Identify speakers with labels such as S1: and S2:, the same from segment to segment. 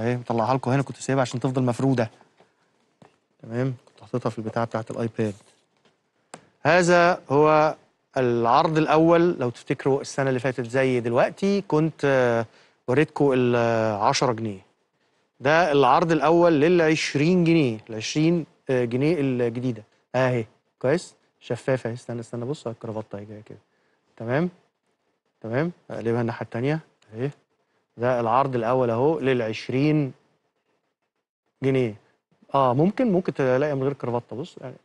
S1: اهي مطلعها لكم هنا كنت سايبها عشان تفضل مفروده تمام كنت حاططها في البتاعه بتاعه الايباد هذا هو العرض الاول لو تفتكروا السنه اللي فاتت زي دلوقتي كنت آه، وريتكم ال 10 آه، جنيه ده العرض الاول لل 20 جنيه ال 20 آه، جنيه الجديده اهي كويس شفافه اهي استنى استنى بص الكرافطه الكرافته اهي جايه كده تمام تمام اقلبها الناحيه الثانيه اهي ده العرض الاول اهو لل 20 جنيه اه ممكن ممكن تلاقي من غير كرافته بص يعني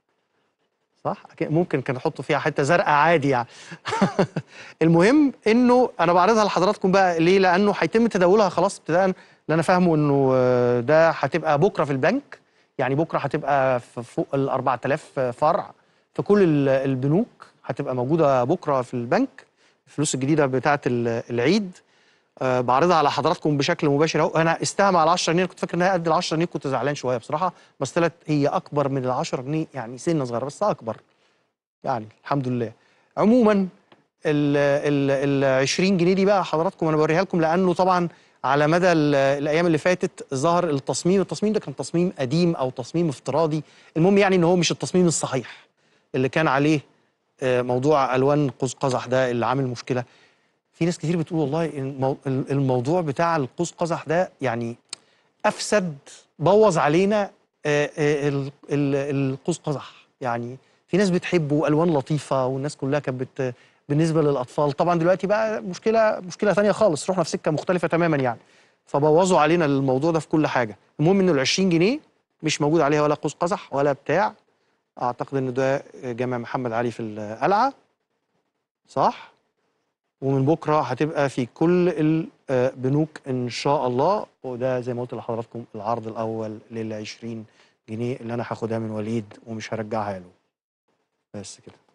S1: صح ممكن كان احطوا فيها حته زرقاء عادي يعني المهم انه انا بعرضها لحضراتكم بقى ليه لانه هيتم تداولها خلاص ابتداء اللي انا فاهمه انه آه، ده هتبقى بكره في البنك يعني بكره هتبقى فوق ال 4000 فرع في كل البنوك هتبقى موجوده بكره في البنك الفلوس الجديده بتاعه العيد آه، بعرضها على حضراتكم بشكل مباشر اهو انا استهم على 10 جنيه كنت فاكر انها قد ال 10 جنيه كنت زعلان شويه بصراحه بس طلعت هي اكبر من ال 10 جنيه يعني سنه صغيره بس اكبر يعني الحمد لله عموما ال 20 جنيه دي بقى حضراتكم انا بوريها لكم لانه طبعا على مدى الايام اللي فاتت ظهر التصميم التصميم ده كان تصميم قديم او تصميم افتراضي المهم يعني ان هو مش التصميم الصحيح اللي كان عليه آه، موضوع الوان قوس قزح ده اللي عامل مشكله في ناس كتير بتقول والله الموضوع بتاع القوس قزح ده يعني افسد بوظ علينا القوس قزح يعني في ناس بتحبه والوان لطيفه والناس كلها كانت بت بالنسبه للاطفال طبعا دلوقتي بقى مشكله مشكله ثانيه خالص رحنا في سكه مختلفه تماما يعني فبوظوا علينا الموضوع ده في كل حاجه المهم ان ال 20 جنيه مش موجود عليها ولا قوس قزح ولا بتاع اعتقد ان ده جامع محمد علي في القلعه صح ومن بكره هتبقى في كل البنوك آه، ان شاء الله وده زي ما قلت لحضراتكم العرض الاول لل 20 جنيه اللي انا هاخدها من وليد ومش هرجعها له بس كده